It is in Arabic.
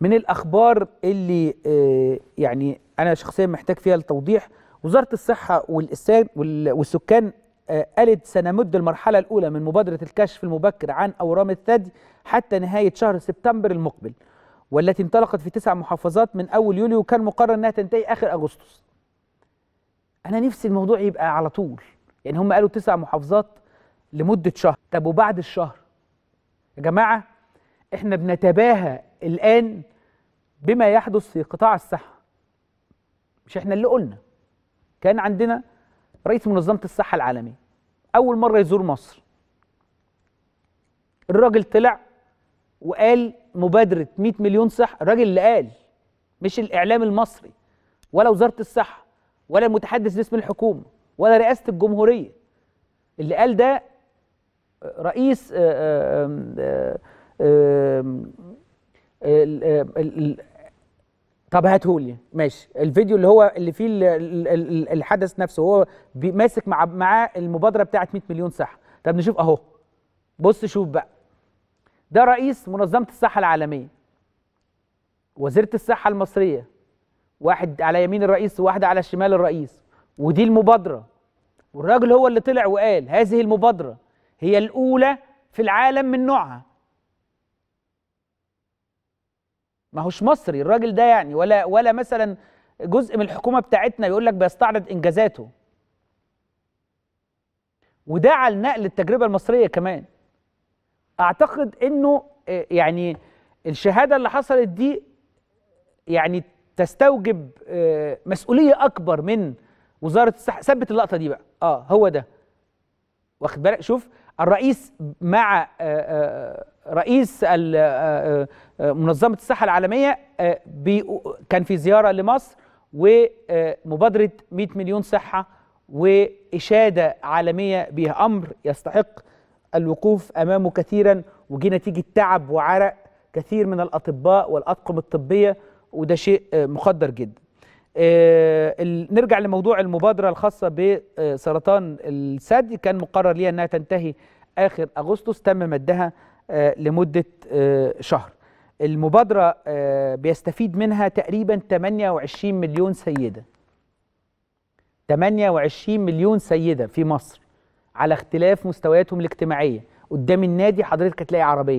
من الاخبار اللي آه، يعني انا شخصيا محتاج فيها التوضيح وزاره الصحه والاسكان والسكان آه، قالت سنمد المرحله الاولى من مبادره الكشف المبكر عن اورام الثدي حتى نهايه شهر سبتمبر المقبل والتي انطلقت في تسع محافظات من اول يوليو وكان مقرر انها تنتهي اخر اغسطس انا نفسي الموضوع يبقى على طول يعني هم قالوا تسع محافظات لمده شهر طب وبعد الشهر يا جماعه احنا بنتباهى الآن بما يحدث في قطاع الصحة مش احنا اللي قلنا كان عندنا رئيس منظمة الصحة العالمية أول مرة يزور مصر الراجل طلع وقال مبادرة 100 مليون صحة الراجل اللي قال مش الإعلام المصري ولا وزارة الصحة ولا المتحدث باسم الحكومة ولا رئاسة الجمهورية اللي قال ده رئيس آه، آه، طب هاتهولي ماشي الفيديو اللي هو اللي فيه الحدث نفسه هو ماسك مع معاه المبادره بتاعه 100 مليون صحه طب نشوف اهو بص شوف بقى ده رئيس منظمه الصحه العالميه وزيره الصحه المصريه واحد على يمين الرئيس وواحد على شمال الرئيس ودي المبادره والراجل هو اللي طلع وقال هذه المبادره هي الاولى في العالم من نوعها ما هوش مصري الراجل ده يعني ولا ولا مثلا جزء من الحكومه بتاعتنا يقول لك بيستعرض انجازاته وده على نقل التجربه المصريه كمان اعتقد انه آه، يعني الشهاده اللي حصلت دي يعني تستوجب آه، مسؤوليه اكبر من وزاره الصحه ثبت اللقطه دي بقى اه هو ده واخد بالك شوف الرئيس مع آآ آه، آآ رئيس آه، آه، منظمه الصحه العالميه آه، كان في زياره لمصر ومبادره 100 مليون صحه واشاده عالميه بها امر يستحق الوقوف امامه كثيرا وجي نتيجه تعب وعرق كثير من الاطباء والاطقم الطبيه وده شيء مقدر جدا. نرجع لموضوع المبادره الخاصه بسرطان الثدي كان مقرر ليها انها تنتهي اخر اغسطس تم مدها آه، لمدة آه، شهر المبادرة آه، بيستفيد منها تقريبا 28 مليون سيدة 28 مليون سيدة في مصر على اختلاف مستوياتهم الاجتماعية قدام النادي حضرتك هتلاقي عربية